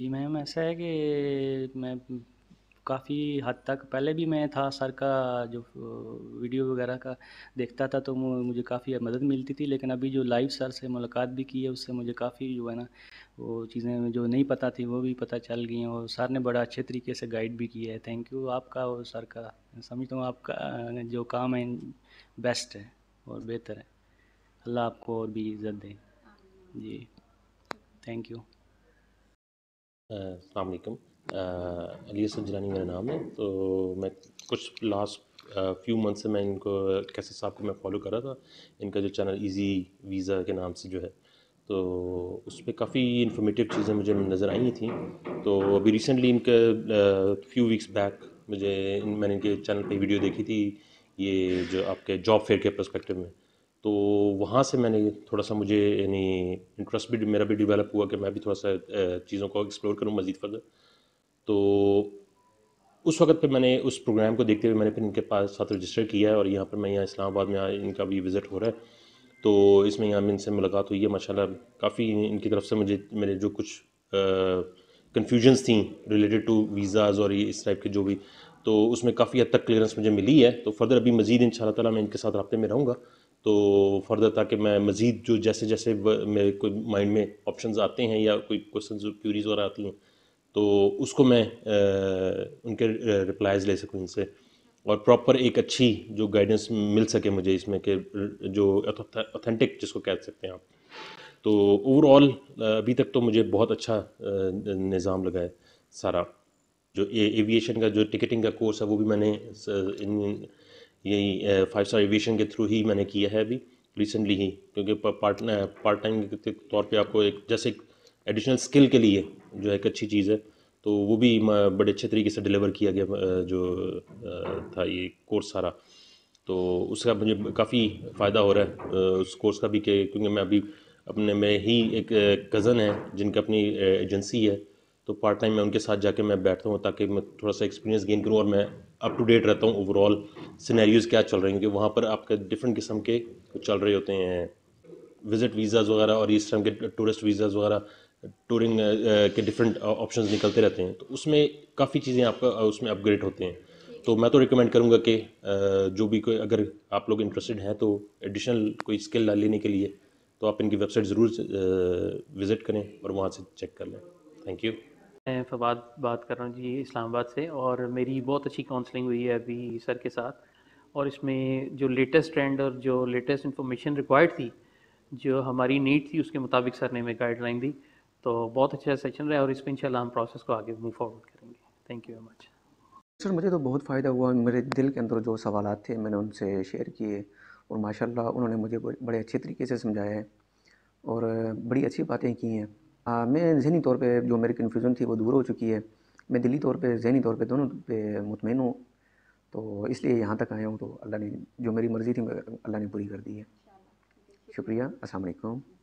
जी ma'am ऐसा है कि मैं काफ़ी हद तक पहले भी मैं था सर का जो वीडियो वगैरह का देखता था तो मुझे काफ़ी मदद मिलती थी लेकिन अभी जो लाइव सर से मुलाकात भी की है उससे मुझे काफ़ी जो है ना वो चीज़ें जो नहीं पता थी वो भी पता चल गई हैं और सर ने बड़ा अच्छे तरीके से गाइड भी किया है थैंक यू आपका और सर का समझता हूँ आपका जो काम है बेस्ट है और बेहतर है अल्लाह आपको और भी इज़्ज़त दें जी थैंक यू अलकुम अली असद जिलानी मेरा नाम है तो मैं कुछ लास्ट फ्यू मंथ से मैं इनको कैसे साहब को मैं फॉलो कर रहा था इनका जो चैनल इजी वीज़ा के नाम से जो है तो उस पर काफ़ी इन्फॉर्मेटिव चीज़ें मुझे नज़र आई थी तो अभी रिसेंटली इनके फ्यू वीक्स बैक मुझे मैंने इनके चैनल पे वीडियो देखी थी ये जो आपके जॉब फेयर के परस्पेक्टिव में तो वहाँ से मैंने थोड़ा सा मुझे यानी इंटरेस्ट भी मेरा भी डेवलप हुआ कि मैं भी थोड़ा सा चीज़ों को एक्सप्लोर करूँ मज़ीद फर्दर तो उस वक्त पे मैंने उस प्रोग्राम को देखते हुए मैंने फिर इनके पास साथ रजिस्टर किया है और यहाँ पर मैं यहाँ इस्लामाबाद में इनका भी विज़िट हो रहा है तो इसमें यहाँ इनसे मुलाकात हुई है माशाल्लाह काफ़ी इनकी तरफ से मुझे मेरे जो कुछ कन्फ्यूजन्स थी रिलेटेड टू वीज़ाज़ और ये इस टाइप के जो भी तो उसमें काफ़ी हद तक क्लियरेंस मुझे मिली है तो फर्दर अभी मज़ीद इन ताला मैं इनके साथ रबते में रहूँगा तो फर्दर ताकि मैं मज़ीद जो जैसे जैसे मेरे कोई माइंड में ऑप्शंस आते हैं या कोई क्वेश्चन क्यूरीज और आती हैं तो उसको मैं आ, उनके रिप्लाइज़ ले सकूँ इनसे और प्रॉपर एक अच्छी जो गाइडेंस मिल सके मुझे इसमें कि जो ऑथेंटिक जिसको कह सकते हैं आप तो ओवरऑल अभी तक तो मुझे बहुत अच्छा निज़ाम लगा है सारा जो एविएशन का जो टिकटिंग का कोर्स है वो भी मैंने इन यही फाइव स्टार एविएशन के थ्रू ही मैंने किया है अभी रिसेंटली ही क्योंकि पार्ट पार्ट टाइम के तौर पे आपको एक जैसे एक एडिशनल स्किल के लिए जो है एक अच्छी चीज़ है तो वो भी बड़े अच्छे तरीके से डिलीवर किया गया जो था ये कोर्स सारा तो उसका मुझे काफ़ी फ़ायदा हो रहा है उस कोर्स का भी क्योंकि मैं अभी अपने में ही एक कज़न है जिनकी अपनी एजेंसी है तो पार्ट टाइम मैं उनके साथ जाके मैं बैठता हूँ ताकि मैं थोड़ा सा एक्सपीरियंस गेन करूँ और मैं अप टू डेट रहता हूँ ओवरऑल सिनेरियोज़ क्या चल रहे हैं क्योंकि वहाँ पर आपके डिफरेंट किस्म के चल रहे होते हैं विज़िट वीज़ाज़ वगैरह और इस टाइम के टूरिस्ट वीज़ाज़ वगैरह टूरिंग के डिफरेंट ऑप्शंस निकलते रहते हैं तो उसमें काफ़ी चीज़ें आपका उसमें अपग्रेड होते हैं तो मैं तो रिकमेंड करूँगा कि जो भी कोई अगर आप लोग इंटरेस्टेड हैं तो एडिशनल कोई स्किल लेने के लिए तो आप इनकी वेबसाइट ज़रूर विज़िट करें और वहाँ से चेक कर लें थैंक यू मैं फवाद बात कर रहा हूँ जी इस्लामाबाद से और मेरी बहुत अच्छी काउंसलिंग हुई है अभी सर के साथ और इसमें जो लेटेस्ट ट्रेंड और जो लेटेस्ट इन्फॉर्मेशन रिक्वायर्ड थी जो हमारी नीड थी उसके मुताबिक सर ने हमें गाइडलाइन दी तो बहुत अच्छा सेशन रहा और इस पर इंशाल्लाह हम प्रोसेस को आगे मूव फॉरवर्ड करेंगे thank you very much sir मुझे तो बहुत फ़ायदा हुआ मेरे दिल के अंदर जो सवाल थे मैंने उनसे शेयर किए और माशाल्लाह उन्होंने मुझे बड़े अच्छे तरीके से समझाया है और बड़ी अच्छी बातें की हैं मैं जहनी तौर पे जो मेरी कन्फ्यूज़न थी वो दूर हो चुकी है मैं दिली तौर पे जहनी तौर पे दोनों पे मुतमिन हूँ तो इसलिए यहाँ तक आया हूँ तो अल्लाह ने जो मेरी मर्ज़ी थी अल्लाह ने पूरी कर दी है शुक्रिया अस्सलाम वालेकुम